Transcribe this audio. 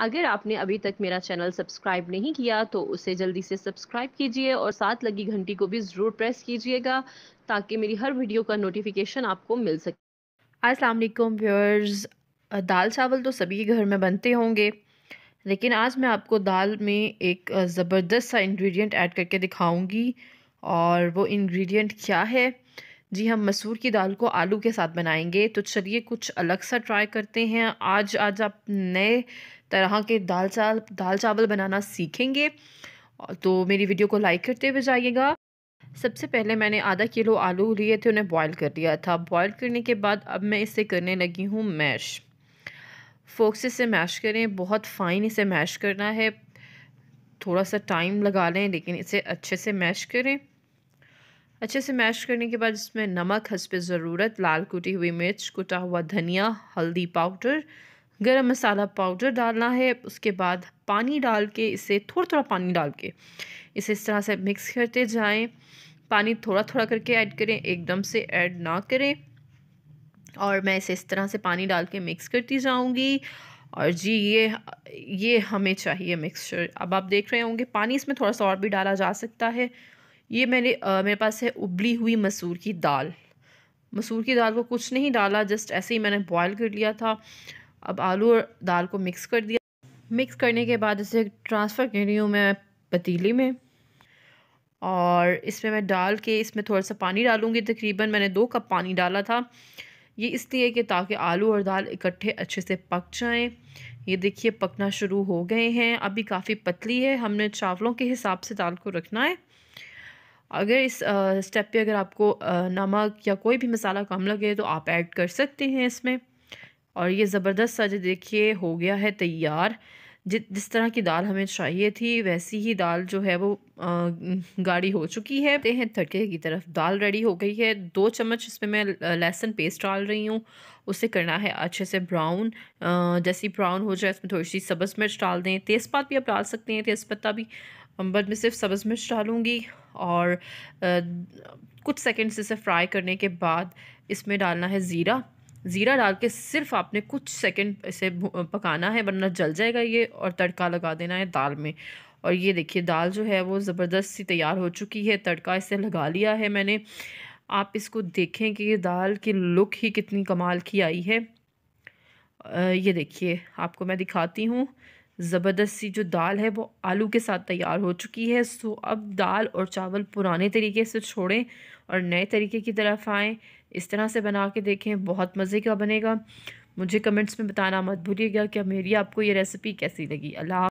अगर आपने अभी तक मेरा चैनल सब्सक्राइब नहीं किया तो उसे जल्दी से सब्सक्राइब कीजिए और साथ लगी घंटी को भी ज़रूर प्रेस कीजिएगा ताकि मेरी हर वीडियो का नोटिफिकेशन आपको मिल सके असलम व्यूअर्स दाल चावल तो सभी घर में बनते होंगे लेकिन आज मैं आपको दाल में एक ज़बरदस्त सा इंग्रेडिएंट ऐड करके दिखाऊंगी और वो इंग्रेडिएंट क्या है जी हम मसूर की दाल को आलू के साथ बनाएंगे तो चलिए कुछ अलग सा ट्राई करते हैं आज आज आप नए तरह के दाल चावल दाल चावल बनाना सीखेंगे तो मेरी वीडियो को लाइक करते हुए जाइएगा सबसे पहले मैंने आधा किलो आलू लिए थे उन्हें बॉईल कर लिया था बॉईल करने के बाद अब मैं इसे करने लगी हूँ मैश फोक से इसे मैश करें बहुत फाइन इसे मैश करना है थोड़ा सा टाइम लगा लें लेकिन इसे अच्छे से मैश करें अच्छे से मैश करने के बाद इसमें नमक हंस ज़रूरत लाल कुटी हुई मिर्च कुटा हुआ धनिया हल्दी पाउडर गरम मसाला पाउडर डालना है उसके बाद पानी डाल के इसे थोड़ा थोड़ा पानी डाल के इसे इस तरह से मिक्स करते जाएं पानी थोड़ा थोड़ा करके ऐड करें एकदम से ऐड ना करें और मैं इसे इस तरह से पानी डाल के मिक्स करती जाऊंगी और जी ये ये हमें चाहिए मिक्सचर अब आप देख रहे होंगे पानी इसमें थोड़ा सा और भी डाला जा सकता है ये मैंने मेरे पास है उबली हुई मसूर की दाल मसूर की दाल को कुछ नहीं डाला जस्ट ऐसे ही मैंने बॉयल कर लिया था अब आलू और दाल को मिक्स कर दिया मिक्स करने के बाद इसे ट्रांसफ़र कर रही हूँ मैं पतीली में और इसमें मैं डाल के इसमें थोड़ा सा पानी डालूँगी तकरीबन मैंने दो कप पानी डाला था ये इसलिए कि ताकि आलू और दाल इकट्ठे अच्छे से पक जाएं ये देखिए पकना शुरू हो गए हैं अभी काफ़ी पतली है हमने चावलों के हिसाब से दाल को रखना है अगर इस आ, स्टेप पे अगर आपको आ, नमक या कोई भी मसाला कम लगे तो आप ऐड कर सकते हैं इसमें और ये ज़बरदस्त सा जो देखिए हो गया है तैयार जिस तरह की दाल हमें चाहिए थी वैसी ही दाल जो है वो गाढ़ी हो चुकी है ते हैं तड़के की तरफ दाल रेडी हो गई है दो चम्मच इसमें मैं लहसुन पेस्ट डाल रही हूँ उसे करना है अच्छे से ब्राउन जैसी ब्राउन हो जाए इसमें थोड़ी सी सब्ज़ मिर्च डाल दें तेज़पात भी आप डाल सकते हैं तेज़पत्ता भी बट मैं सिर्फ सब्ज़ मिर्च डालूँगी और आ, कुछ सेकेंड्स इसे फ्राई करने के बाद इसमें डालना है ज़ीरा ज़ीरा डाल के सिर्फ आपने कुछ सेकंड इसे पकाना है वरना जल जाएगा ये और तड़का लगा देना है दाल में और ये देखिए दाल जो है वो ज़बरदस्त सी तैयार हो चुकी है तड़का इसे लगा लिया है मैंने आप इसको देखें कि ये दाल की लुक ही कितनी कमाल की आई है ये देखिए आपको मैं दिखाती हूँ ज़बरदस्त सी जो दाल है वो आलू के साथ तैयार हो चुकी है सो अब दाल और चावल पुराने तरीके से छोड़ें और नए तरीके की तरफ आएँ इस तरह से बना के देखें बहुत मज़े का बनेगा मुझे कमेंट्स में बताना मत भूलिएगा कि मेरी आपको ये रेसिपी कैसी लगी अल्लाह